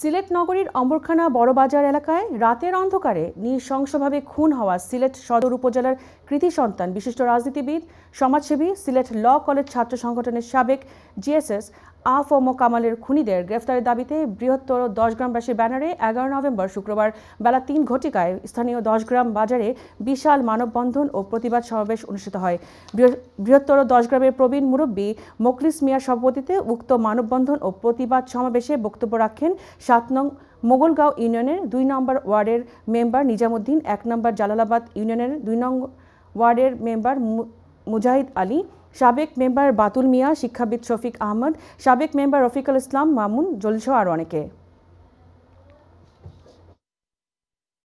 সিলেট নগরীর অম্বরখানা বড়বাজার এলাকায় রাতের অন্ধকারে নৃশংসভাবে খুন হওয়া সিলেট সদর উপজেলার কৃতি সন্তান বিশিষ্ট রাজনীতিবিদ সমাজসেবী সিলেট ল কলেজ ছাত্র সংগঠনের সাবেক জিএসএস আফ ও কামালের খুনিদের গ্রেফতারের দাবিতে বৃহত্তর গ্রামবাসী ব্যানারে এগারো নভেম্বর শুক্রবার বেলা তিন ঘটিকায় স্থানীয় দশগ্রাম বাজারে বিশাল মানববন্ধন ও প্রতিবাদ সমাবেশ অনুষ্ঠিত হয় বৃহত্তর দশগ্রামের প্রবীণ মুরব্বী মোকলিস মিয়ার সভাপতিতে উক্ত মানববন্ধন ও প্রতিবাদ সমাবেশে বক্তব্য রাখেন সাত নং মোগলগাঁও ইউনিয়নের দুই নম্বর ওয়ার্ডের মেম্বার নিজামুদ্দিন এক নম্বর জালালাবাদ ইউনিয়নের দুই নং ওয়ার্ডের মেম্বার মুজাহিদ আলী সাবেক মেম্বার বাতুল মিয়া শিক্ষাবিদ শফিক আহমদ সাবেক মেম্বার রফিকুল ইসলাম মামুন জলসহ আর অনেকে